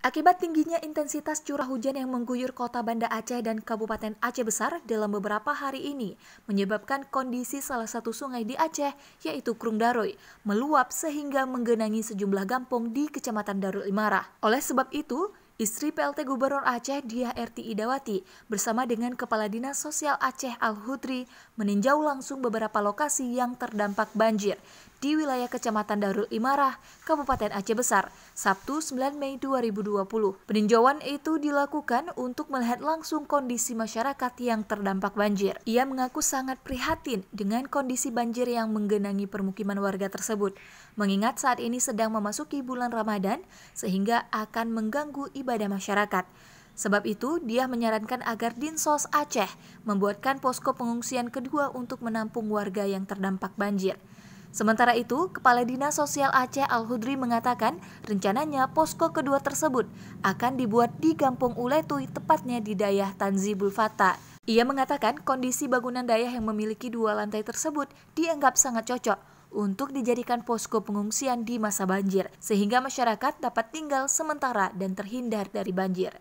Akibat tingginya intensitas curah hujan yang mengguyur kota Banda Aceh dan Kabupaten Aceh Besar dalam beberapa hari ini, menyebabkan kondisi salah satu sungai di Aceh, yaitu Krung Daroy, meluap sehingga menggenangi sejumlah gampung di Kecamatan Darul Imarah. Oleh sebab itu, Istri PLT Gubernur Aceh Dia RTI Idawati bersama dengan Kepala Dinas Sosial Aceh Al-Hudri meninjau langsung beberapa lokasi yang terdampak banjir di wilayah Kecamatan Darul Imarah, Kabupaten Aceh Besar, Sabtu 9 Mei 2020. Peninjauan itu dilakukan untuk melihat langsung kondisi masyarakat yang terdampak banjir. Ia mengaku sangat prihatin dengan kondisi banjir yang menggenangi permukiman warga tersebut, mengingat saat ini sedang memasuki bulan Ramadan sehingga akan mengganggu ibadah pada masyarakat. Sebab itu, dia menyarankan agar Dinsos Aceh membuatkan posko pengungsian kedua untuk menampung warga yang terdampak banjir. Sementara itu, Kepala Dinas Sosial Aceh Al-Hudri mengatakan rencananya posko kedua tersebut akan dibuat di Kampung Uletui, tepatnya di Dayah Tanzi Bulfata. Ia mengatakan kondisi bangunan dayah yang memiliki dua lantai tersebut dianggap sangat cocok untuk dijadikan posko pengungsian di masa banjir, sehingga masyarakat dapat tinggal sementara dan terhindar dari banjir.